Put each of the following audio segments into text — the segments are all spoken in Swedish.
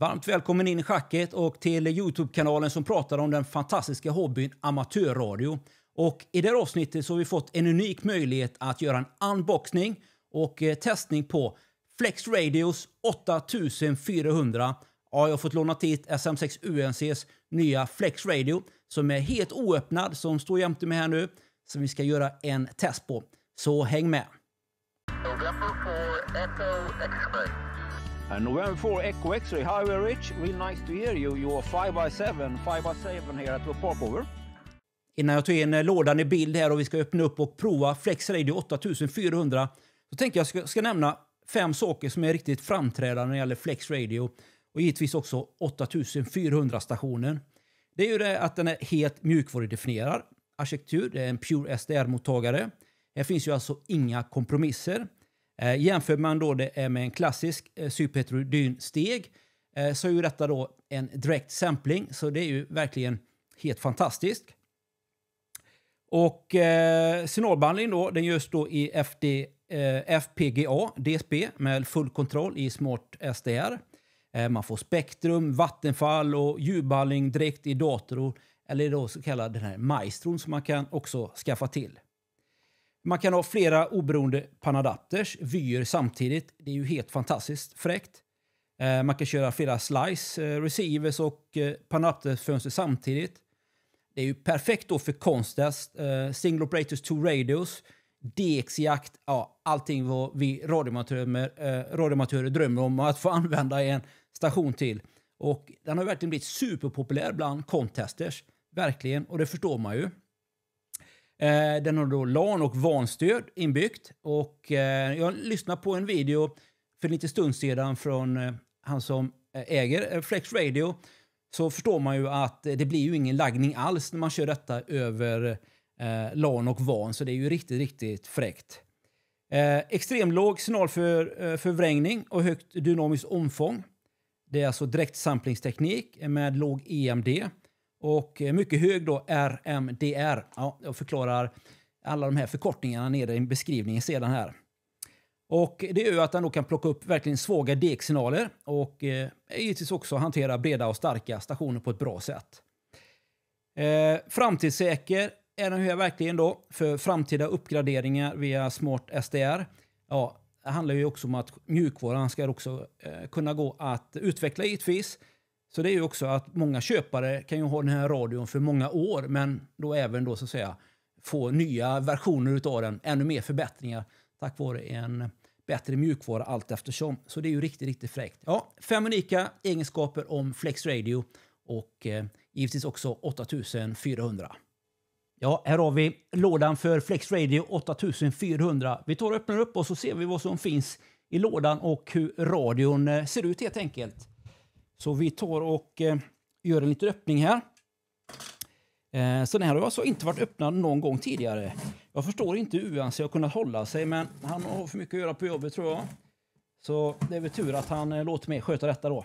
Varmt välkommen in i schacket och till Youtube-kanalen som pratar om den fantastiska hobbyn amatörradio. Och I det här avsnittet så har vi fått en unik möjlighet att göra en unboxning och eh, testning på Flex Radios 8400. Ja, jag har fått lånat hit SM6 UNCs nya Flex Radio som är helt oöppnad, som står jämte mig här nu, som vi ska göra en test på. Så häng med! November 4, Echo x Uh, November 4 Echo X-ray, Highway Rich, real nice to hear you. You're 5 by 7 5 by 7 here at the Parkover. Innan jag tar in eh, lådan i bild här och vi ska öppna upp och prova Flex Radio 8400 så tänkte jag ska, ska nämna fem saker som är riktigt framträdande när det gäller Flex Radio och givetvis också 8400-stationen. Det är ju det att den är helt mjukvarudefinierad arkitektur, det är en Pure SDR-mottagare. Här finns ju alltså inga kompromisser. Eh, jämför man då det eh, med en klassisk eh, steg eh, så är ju detta då en direkt sampling, så det är ju verkligen helt fantastiskt. Och eh, signalbehandling då, den görs då i FD, eh, FPGA, DSP, med full kontroll i Smart SDR. Eh, man får spektrum, vattenfall och ljudbehandling direkt i datorn eller då så kallad den här maestron som man kan också skaffa till. Man kan ha flera oberoende panadapters, vyer samtidigt. Det är ju helt fantastiskt fräckt. Eh, man kan köra flera slice, eh, receivers och eh, panadapterfönster samtidigt. Det är ju perfekt då för konstast, single operators, two radios, DX-jakt, ja, allting vad vi radioamatörer drömmer om att få använda i en station till. Och den har verkligen blivit superpopulär bland contesters, verkligen, och det förstår man ju. Eh, den har då LAN och VAN-stöd inbyggt. Och, eh, jag lyssnade på en video för en liten stund sedan från eh, han som eh, äger eh, Flex Radio. Så förstår man ju att eh, det blir ju ingen laggning alls när man kör detta över LAN och VAN. Så det är ju riktigt, riktigt fräckt. extrem låg signal för, och högt dynamiskt omfång. Det är alltså direkt samplingsteknik med låg EMD. Och eh, mycket hög då RMDR. Ja, jag förklarar alla de här förkortningarna nere i beskrivningen sedan här. Och det gör att den då kan plocka upp verkligen svaga DX-signaler och eh, givetvis också hantera breda och starka stationer på ett bra sätt. Eh, framtidssäker är den här verkligen då för framtida uppgraderingar via Smart SDR. Ja, det handlar ju också om att mjukvaran ska också eh, kunna gå att utveckla givetvis. Så det är ju också att många köpare kan ju ha den här radion för många år men då även då så att säga få nya versioner utav den, ännu mer förbättringar tack vare en bättre mjukvara allt eftersom. Så det är ju riktigt, riktigt fräckt. Ja, fem unika egenskaper om Flex Radio och eh, givetvis också 8400. Ja, här har vi lådan för Flex Radio 8400. Vi tar och öppnar upp och så ser vi vad som finns i lådan och hur radion eh, ser ut helt enkelt. Så vi tar och eh, gör en liten öppning här. Eh, så den här har alltså inte varit öppnad någon gång tidigare. Jag förstår inte hur han har kunnat hålla sig, men han har för mycket att göra på jobbet tror jag. Så det är väl tur att han eh, låter mig sköta detta då.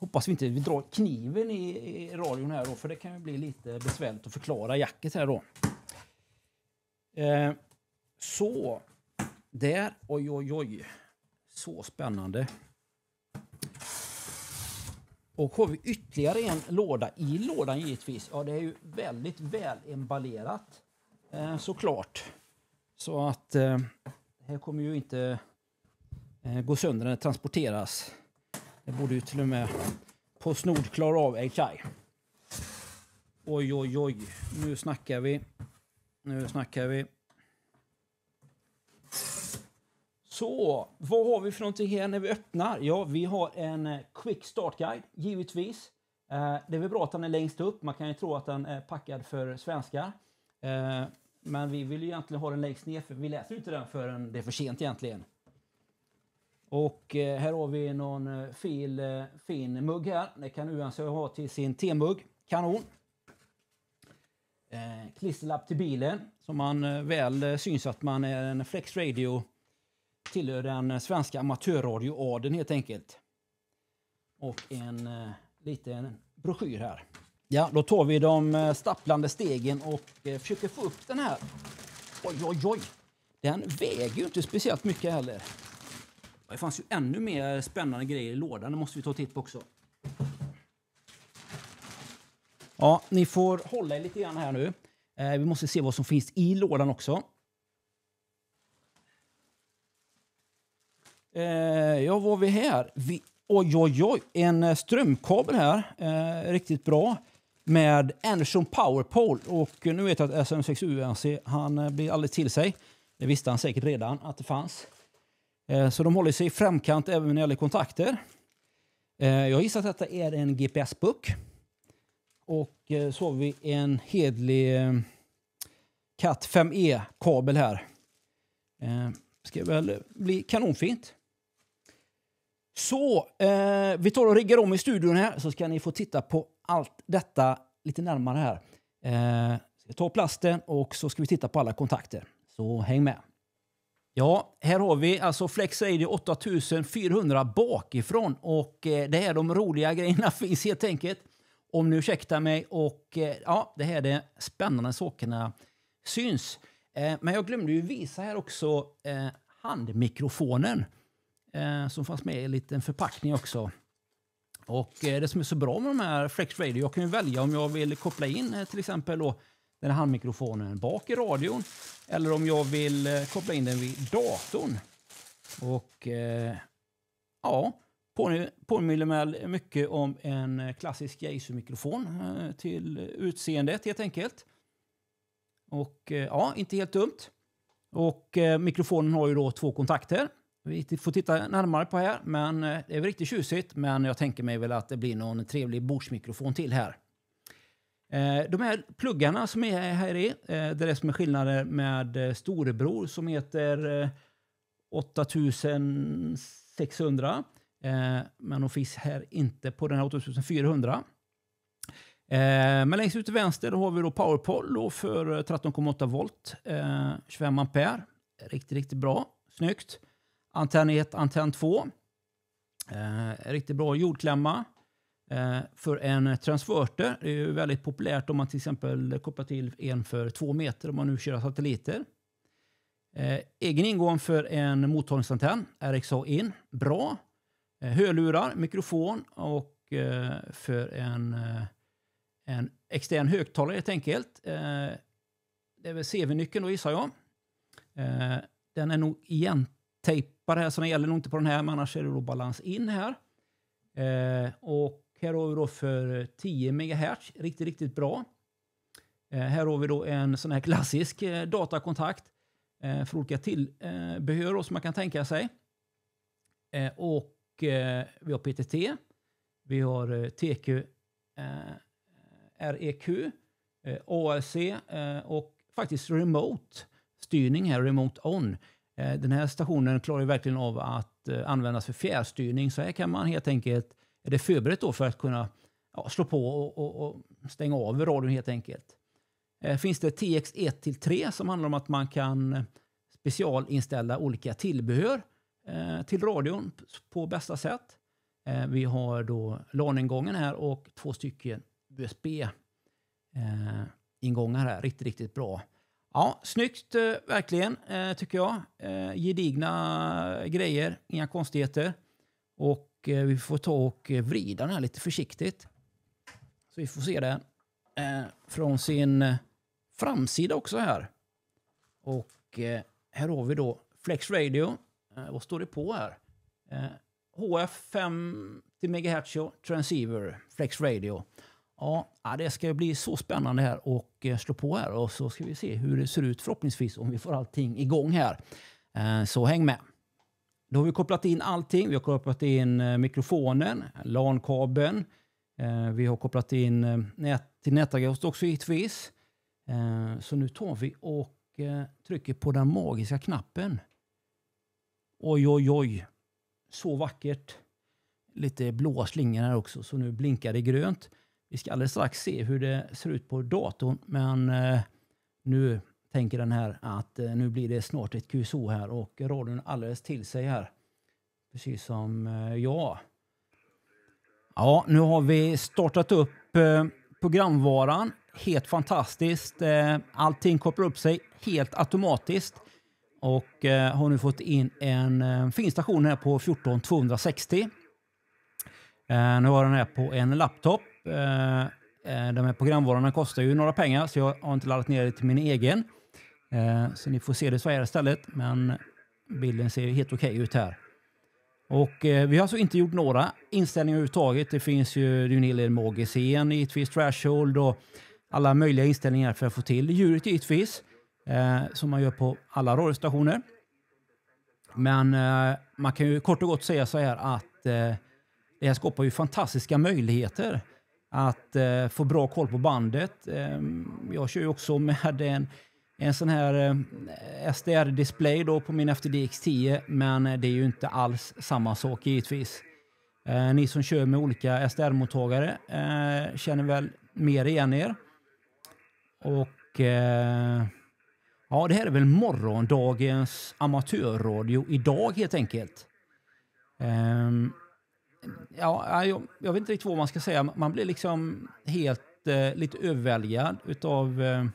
Hoppas vi inte vi drar kniven i, i radion här då, för det kan ju bli lite besvärligt att förklara jacket här då. Eh, så. Där. Oj, oj, oj. Så spännande. Och har vi ytterligare en låda i lådan givetvis. Ja, det är ju väldigt väl emballerat eh, såklart. Så att eh, det här kommer ju inte eh, gå sönder när det transporteras. Det borde ju till och med Postnord klara av HI. Oj, oj, oj. Nu snackar vi. Nu snackar vi. Så, vad har vi för någonting här när vi öppnar? Ja, vi har en eh, Quick Start Guide, givetvis. Eh, det är väl bra att den är längst upp. Man kan ju tro att den är packad för svenskar. Eh, men vi vill ju egentligen ha den längst ner, för vi läser inte den förrän det är för sent egentligen. Och här har vi någon fil, fin mugg här. Det kan UNC alltså ha till sin temugg. Kanon! Klisterlapp till bilen, som man väl syns att man är en Flex Radio tillhör den svenska amatörradioadeln helt enkelt. Och en eh, liten broschyr här. Ja, då tar vi de eh, stapplande stegen och eh, försöker få upp den här. Oj, oj, oj! Den väger ju inte speciellt mycket heller. Det fanns ju ännu mer spännande grejer i lådan. Det måste vi ta titt på också. Ja, ni får hålla er lite grann här nu. Eh, vi måste se vad som finns i lådan också. Eh, ja, var vi här? Vi, oj, oj, oj. En eh, strömkabel här. Eh, riktigt bra. Med Anderson Powerpole. Och nu vet jag att SM6 UNC, han eh, blir aldrig till sig. Det visste han säkert redan att det fanns. Eh, så de håller sig i framkant även när det gäller kontakter. Eh, jag gissar att detta är en GPS-puck. Och så har vi en hedlig CAT 5E-kabel här. Det ska väl bli kanonfint. Så eh, vi tar och riggar om i studion här så ska ni få titta på allt detta lite närmare här. Eh, jag tar plasten och så ska vi titta på alla kontakter. Så häng med. Ja, här har vi alltså Flex Radio 8400 bakifrån och eh, det är de roliga grejerna finns helt enkelt. Om ni ursäktar mig och eh, ja, det här är det spännande sakerna syns. Eh, men jag glömde ju visa här också eh, handmikrofonen eh, som fanns med i en liten förpackning också. Och eh, det som är så bra med de här Flex Radio, jag kan ju välja om jag vill koppla in eh, till exempel då, den här handmikrofonen bak i radion eller om jag vill eh, koppla in den vid datorn. Och eh, ja, påminner mig mycket om en klassisk Yaesu-mikrofon eh, till utseendet helt enkelt. Och ja, inte helt dumt. Och eh, mikrofonen har ju då två kontakter vi får titta närmare på här, men eh, det är väl riktigt tjusigt. Men jag tänker mig väl att det blir någon trevlig bordsmikrofon till här. Eh, de här pluggarna som är här i, eh, det är det som är skillnaden med storebror som heter 8600. Men de finns här inte på den här 8400. Men längst ut till vänster har vi då Powerpoll för 13,8 volt, 25 ampere. Riktigt, riktigt bra. Snyggt. Antenn 1, antenn 2. Eh, riktigt bra jordklämma eh, för en transverter. Det är ju väldigt populärt om man till exempel kopplar till en för två meter om man nu kör satelliter. Eh, egen ingång för en mottagningsantenn, RXA in, bra. Eh, hörlurar, mikrofon och eh, för en, eh, en extern högtalare helt enkelt. Eh, det är väl CV-nyckeln då gissar jag. den är nog igen tejp knappar här, så den gäller nog inte på den här, men annars är det då balans in här. Eh, och här har vi då för 10 MHz, riktigt, riktigt bra. Eh, här har vi då en sån här klassisk eh, datakontakt eh, för olika tillbehör eh, som man kan tänka sig. Eh, och eh, vi har PTT, vi har eh, TQ, REQ, ALC och faktiskt remote styrning här, remote on. Eh, den här stationen klarar verkligen av att eh, användas för fjärrstyrning. Så här kan man helt enkelt, är det förberett då för att kunna ja, slå på och, och, och, stänga av radion helt enkelt. Eh, finns det TX1 till 3 som handlar om att man kan specialinställa olika tillbehör till radion på bästa sätt. Vi har då LAN-ingången här och två stycken USB-ingångar här. Riktigt, riktigt bra. Ja, snyggt eh, verkligen, eh, tycker jag. Eh, gedigna grejer, inga konstigheter. Och vi får ta och vrida den här lite försiktigt. Så vi får se den från sin framsida också här. Och här har vi då Flex Radio. vad står det på här? HF 50 MHz transceiver, Flex Radio. Ja, det ska bli så spännande här och eh, slå på här och så ska vi se hur det ser ut förhoppningsvis om vi får allting igång här. Eh, så häng med! Då har vi kopplat in allting. Vi har kopplat in eh, mikrofonen, LAN-kabeln. Vi har kopplat in nät, till nätaggregat också givetvis. Så nu tar vi och trycker på den magiska knappen. Oj, oj, oj. Så vackert. Lite blåa slingor här också, så nu blinkar det grönt. Vi ska alldeles strax se hur det ser ut på datorn, men eh, nu tänker den här att eh, nu blir det snart ett QSO här och radion alldeles till sig här. Precis som eh, jag. Ja, nu har vi startat upp programvaran. Helt fantastiskt. Allting kopplar upp sig helt automatiskt och har nu fått in en fin station här på 14260. Nu har den här på en laptop Eh, eh, de här programvarorna kostar ju några pengar så jag har inte laddat ner det till min egen. Eh, så ni får se det så här istället. Men bilden ser helt okej okay ut här. Och vi har alltså inte gjort några inställningar överhuvudtaget. Det finns ju en hel del magiscen givetvis, threshold och alla möjliga inställningar för att få till djuret givetvis. som man gör på alla radiostationer. Men man kan ju kort och gott säga så här att det här skapar ju fantastiska möjligheter att eh, få bra koll på bandet. Eh, jag kör ju också med en, en sån här eh, SDR-display då på min fdx 10 men det är ju inte alls samma sak givetvis. Eh, ni som kör med olika SDR-mottagare eh, känner väl mer igen er. Och eh, ja, det här är väl morgondagens amatörradio idag helt enkelt. Um, ja, jag, jag, vet inte riktigt vad man ska säga. Man blir liksom helt eh, lite överväldigad utav eh,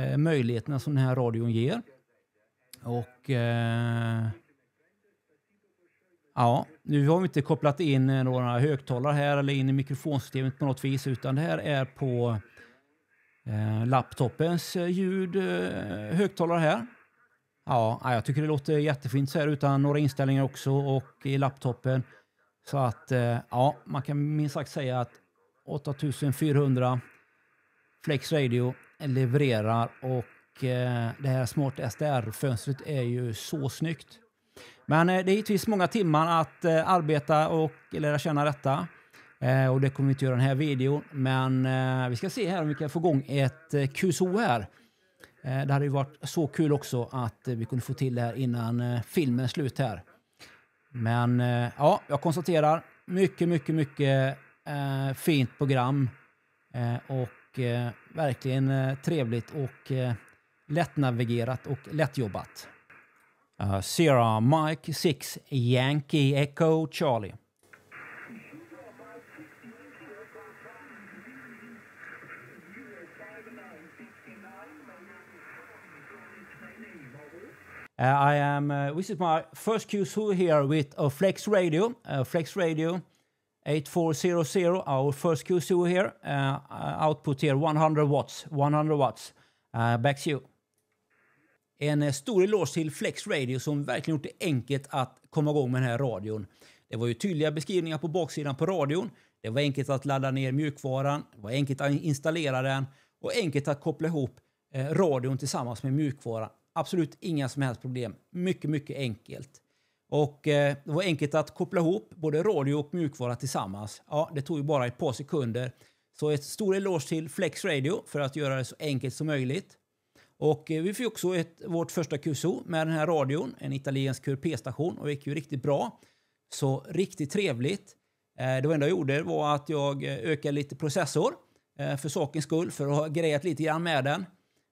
eh, möjligheterna som den här radion ger. Och eh, ja, nu har vi inte kopplat in eh, några högtalare här eller in i mikrofonsystemet på något vis, utan det här är på eh, laptopens eh, ljud, högtalare här. Ja, jag tycker det låter jättefint så här utan några inställningar också och i laptopen. Så att eh, ja, man kan minst sagt säga att 8400 Flex Radio levererar och eh, det här Smart SDR-fönstret är ju så snyggt. Men eh, det är givetvis många timmar att arbeta och lära känna detta. Och det kommer vi inte göra i den här videon. Men vi ska se här om vi kan få igång ett QSO här. Det hade ju varit så kul också att vi kunde få till det här innan filmen slut här. Men eh, ja, jag konstaterar mycket, mycket, mycket eh, fint program eh, och eh, verkligen eh, trevligt och eh, lättnavigerat och lättjobbat. Uh, Sierra Mike 6 Yankee Echo Charlie. Uh, I am, uh, this is my first Q2 here with a uh, Flex Radio, Flex Radio 8400, our first Q2 here, output here 100 watts, 100 watts, back to you. En stor eloge till Flex Radio som verkligen gjort det enkelt att komma igång med den här radion. Det var ju tydliga beskrivningar på baksidan på radion. Det var enkelt att ladda ner mjukvaran, det var enkelt att installera den och enkelt att koppla ihop eh, radion tillsammans med mjukvaran. Absolut inga som helst problem. Mycket, mycket enkelt. Och eh, det var enkelt att koppla ihop både radio och mjukvara tillsammans. Ja, det tog ju bara ett par sekunder. Så ett stor eloge till Flex Radio för att göra det så enkelt som möjligt. Och eh, vi fick också ett, vårt första QSO med den här radion, en italiensk QRP-station och det gick ju riktigt bra. Så riktigt trevligt. Eh, det enda jag gjorde var att jag eh, ökade lite processor eh, för sakens skull, för att ha grejat lite grann med den.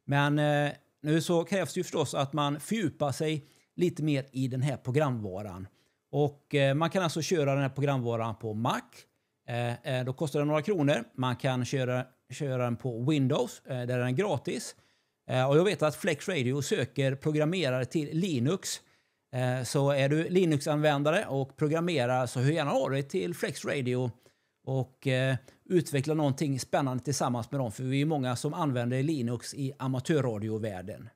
Men eh, nu så krävs det ju förstås att man fördjupar sig lite mer i den här programvaran. Och eh, man kan alltså köra den här programvaran på Mac. Eh, eh, då kostar den några kronor. Man kan köra, köra den på Windows, där den är gratis. Och jag vet att Flex Radio söker programmerare till Linux. Så är du Linux-användare och programmerar så hör gärna av dig till Flex Radio och eh, utveckla någonting spännande tillsammans med dem. För vi är många som använder Linux i amatörradiovärlden.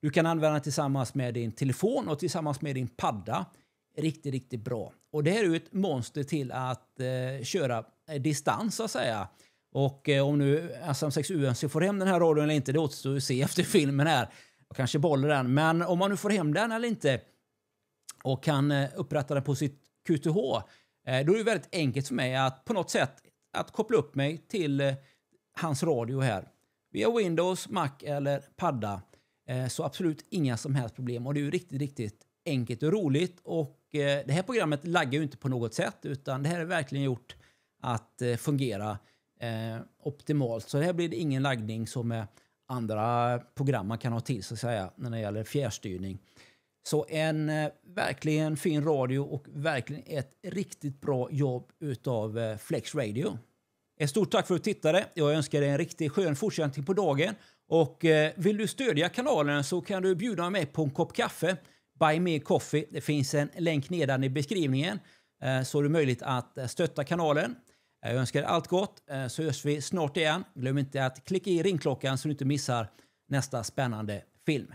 Du kan använda den tillsammans med din telefon och tillsammans med din padda. Riktigt, riktigt bra. Och det här är ett monster till att eh, köra eh, distans så att säga. Och eh, om nu SM6UNC får hem den här radion eller inte, det återstår att se efter filmen här. Jag kanske bollar den. Men om man nu får hem den eller inte och kan eh, upprätta den på sitt QTH Eh, då är det väldigt enkelt för mig att på något sätt att koppla upp mig till eh, hans radio här. Via Windows, Mac eller padda. Eh, så absolut inga som helst problem. Och det är ju riktigt, riktigt enkelt och roligt. Och det här programmet laggar ju inte på något sätt utan det här är verkligen gjort att fungera optimalt. Så här blir det ingen laggning som med andra program man kan ha till så att säga när det gäller fjärrstyrning. Så en eh, verkligen fin radio och verkligen ett riktigt bra jobb utav eh, Flex Radio. Ett stort tack för att du tittade. Jag önskar dig en riktigt skön fortsättning på dagen. Och eh, vill du stödja kanalen så kan du bjuda mig på en kopp kaffe. Buy me coffee. Det finns en länk nedan i beskrivningen så är det möjligt att stötta kanalen. Jag önskar dig allt gott så hörs vi snart igen. Glöm inte att klicka i ringklockan så du inte missar nästa spännande film.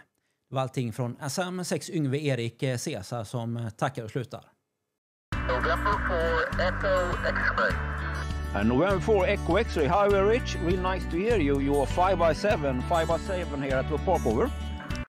Det var allting från sm 6 Yngve Erik eh, Cesar som eh, tackar och slutar. November 4 Echo X-ray. November 4 Echo X-ray. Hi, we're Rich. Real nice to hear you. You are 5 x 7 5 x 7 here at the Park Over.